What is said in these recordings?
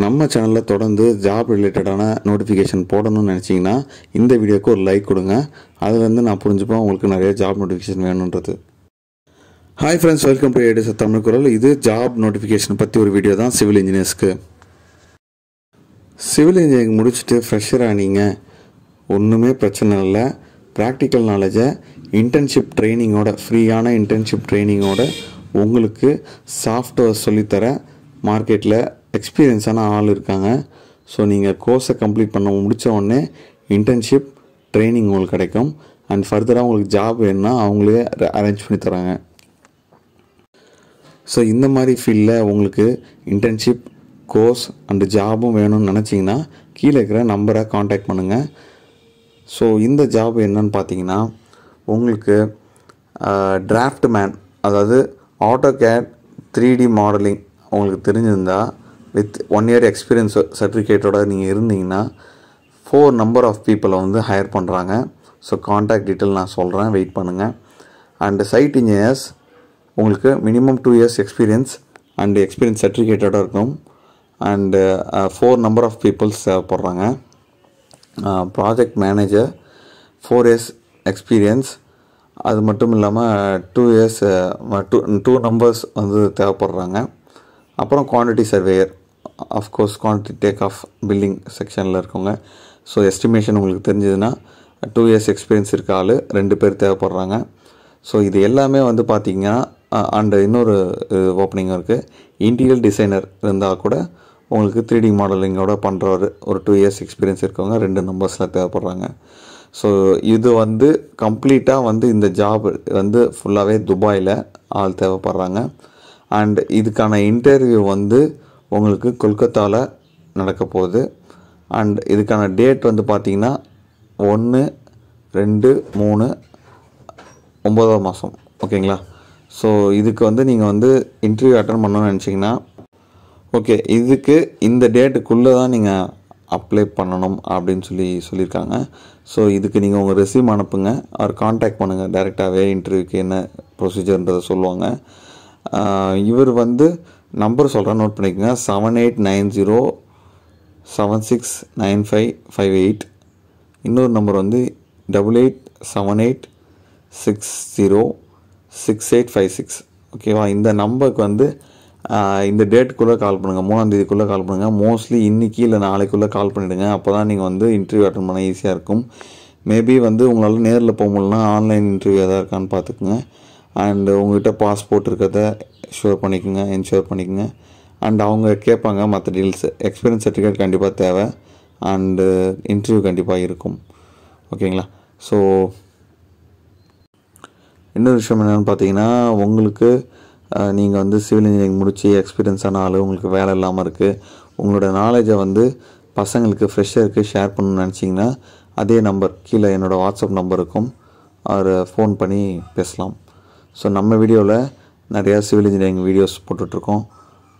நம்ம சேனலில் தொடர்ந்து ஜாப் ரிலேட்டடான நோட்டிஃபிகேஷன் போடணும்னு நினச்சிங்கன்னா இந்த வீடியோக்கு ஒரு லைக் கொடுங்க அதுலேருந்து நான் புரிஞ்சுப்பேன் உங்களுக்கு நிறைய ஜாப் நோட்டிஃபிகேஷன் வேணுன்றது hi friends welcome to ADS Tamil குரல் இது ஜாப் நோட்டிஃபிகேஷன் பற்றி ஒரு வீடியோ தான் சிவில் இன்ஜினியர்ஸ்க்கு சிவில் இன்ஜினியரிங் முடிச்சுட்டு ஃப்ரெஷராக ஆனீங்க ஒன்றுமே பிரச்சனை இல்லை ப்ராக்டிக்கல் நாலேஜை இன்டர்ன்ஷிப் ட்ரைனிங்கோட ஃப்ரீயான இன்டர்ன்ஷிப் ட்ரைனிங்கோட உங்களுக்கு சாஃப்ட்வேர் சொல்லித்தர மார்க்கெட்டில் எக்ஸ்பீரியன்ஸான ஆள் இருக்காங்க ஸோ நீங்கள் கோர்ஸை கம்ப்ளீட் பண்ண முடித்த உடனே இன்டர்ன்ஷிப் ட்ரைனிங் உங்களுக்கு கிடைக்கும் அண்ட் ஃபர்தராக உங்களுக்கு ஜாப் வேணும்னா அவங்களே அரேஞ்ச் பண்ணி தராங்க ஸோ இந்த மாதிரி ஃபீல்டில் உங்களுக்கு இன்டர்ன்ஷிப் கோர்ஸ் அண்டு ஜாபும் வேணும்னு நினச்சிங்கன்னா கீழே இருக்கிற நம்பரை காண்டாக்ட் பண்ணுங்கள் ஸோ இந்த ஜாப் என்னன்னு பார்த்தீங்கன்னா உங்களுக்கு டிராஃப்ட் மேன் அதாவது AutoCAD three D modeling உங்களுக்கு தெரிஞ்சிருந்தால் வித் ஒன் இயர் எக்ஸ்பீரியன்ஸ் சர்டிஃபிகேட்டோட நீங்கள் இருந்தீங்கன்னா ஃபோர் நம்பர் ஆஃப் பீப்புளை வந்து ஹையர் பண்ணுறாங்க ஸோ காண்டாக்ட் டீட்டெயில் நான் சொல்கிறேன் வெயிட் பண்ணுங்கள் அண்டு சைட் இன்ஜினியர்ஸ் உங்களுக்கு minimum two years experience and experience சர்டிஃபிகேட்டோட இருக்கும் and four number of peoples தேவைப்படுறாங்க project manager four years experience அது மட்டும் இல்லாமல் two years two two numbers வந்து தேவைப்படுறாங்க அப்புறம் quantity surveyor of course quantity take off billing செக்ஷனில் இருக்கவங்க ஸோ எஸ்டிமேஷன் உங்களுக்கு தெரிஞ்சதுன்னா டூ இயர்ஸ் எக்ஸ்பீரியன்ஸ் இருக்க ஆள் ரெண்டு பேர் தேவைப்படுறாங்க ஸோ இது எல்லாமே வந்து பார்த்திங்கன்னா அண்டு இன்னொரு ஓப்பனிங்கும் இருக்குது இன்டீரியர் டிசைனர் இருந்தால் கூட உங்களுக்கு த்ரீ டி மாடலிங்கோட பண்ணுற ஒரு டூ இயர்ஸ் எக்ஸ்பீரியன்ஸ் இருக்கவங்க ரெண்டு நம்பர்ஸில் தேவைப்படுறாங்க ஸோ இது வந்து கம்ப்ளீட்டாக வந்து இந்த ஜாப் வந்து ஃபுல்லாகவே துபாயில் ஆள் தேவைப்படுறாங்க அண்ட் இதுக்கான இன்டர்வியூ வந்து உங்களுக்கு கொல்கத்தாவில் நடக்க போகுது அண்ட் இதுக்கான டேட் வந்து பார்த்திங்கன்னா ஒன்று ரெண்டு மூணு ஒம்பதாம் மாதம் ஓகேங்களா ஸோ இதுக்கு வந்து நீங்கள் வந்து இன்டர்வியூ அட்டன் பண்ணணும்னு நினச்சிங்கன்னா ஓகே இதுக்கு இந்த டேட்டுக்குள்ளே தான் நீங்கள் அப்ளை பண்ணணும் அப்படின்னு சொல்லி சொல்லியிருக்காங்க ஸோ இதுக்கு நீங்கள் உங்கள் ரெசியூம் அனுப்புங்க அவர் காண்டாக்ட் பண்ணுங்கள் டைரெக்டாகவே இன்டர்வியூக்கு என்ன ப்ரொசீஜர்ன்றதை சொல்லுவாங்க இவர் வந்து நம்பர் சொல்கிறேன் நோட் பண்ணிக்கோங்க seven eight nine zero seven six nine five five eight இன்னொரு நம்பர் வந்து double eight seven eight six zero six eight five six ஓகேவா இந்த நம்பருக்கு வந்து இந்த டேட்டுக்குள்ளே கால் பண்ணுங்கள் மூணாந்தேதிக்குள்ளே கால் பண்ணுங்கள் மோஸ்ட்லி இன்றைக்கி இல்லை நாளைக்குள்ளே கால் பண்ணிவிடுங்க அப்போ தான் நீங்கள் வந்து இன்டர்வியூ அட்டன் பண்ண ஈஸியாக இருக்கும் மேபி வந்து உங்களால் நேரில் போக முடியலன்னா ஆன்லைன் இன்டர்வியூ எதாவது இருக்கான்னு பார்த்துக்குங்க அண்டு உங்கள்கிட்ட பாஸ்போர்ட் இருக்கிறத ஷோர் பண்ணிக்கோங்க என்ஷோர் பண்ணிக்கோங்க அண்ட் அவங்க கேட்பாங்க மற்ற டீல்ஸ் எக்ஸ்பீரியன்ஸ் சர்டிஃபிகேட் கண்டிப்பாக தேவை அண்டு இன்டர்வியூ கண்டிப்பாக இருக்கும் ஓகேங்களா ஸோ இன்னொரு விஷயம் என்னென்னு பார்த்தீங்கன்னா உங்களுக்கு நீங்கள் வந்து சிவில் இன்ஜினியரிங் முடித்து எக்ஸ்பீரியன்ஸான ஆள் உங்களுக்கு வேலை இல்லாமல் இருக்குது உங்களோட நாலேஜை வந்து பசங்களுக்கு ஃப்ரெஷ்ஷருக்கு ஷேர் பண்ணணும்னு நினச்சிங்கன்னா அதே நம்பர் கீழே என்னோடய வாட்ஸ்அப் நம்பருக்கும் அவர் ஃபோன் பண்ணி பேசலாம் ஸோ நம்ம வீடியோவில் நிறையா சிவில் இன்ஜினியரிங் வீடியோஸ் போட்டுட்ருக்கோம்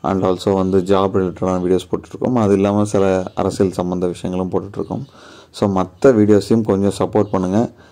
அண்ட் ஆல்சோ வந்து ஜாப் ரிலேட்டடான வீடியோஸ் போட்டுட்ருக்கோம் அது இல்லாமல் சில அரசியல் சம்மந்த விஷயங்களும் போட்டுட்ருக்கோம் ஸோ மற்ற வீடியோஸையும் கொஞ்சம் சப்போர்ட் பண்ணுங்கள்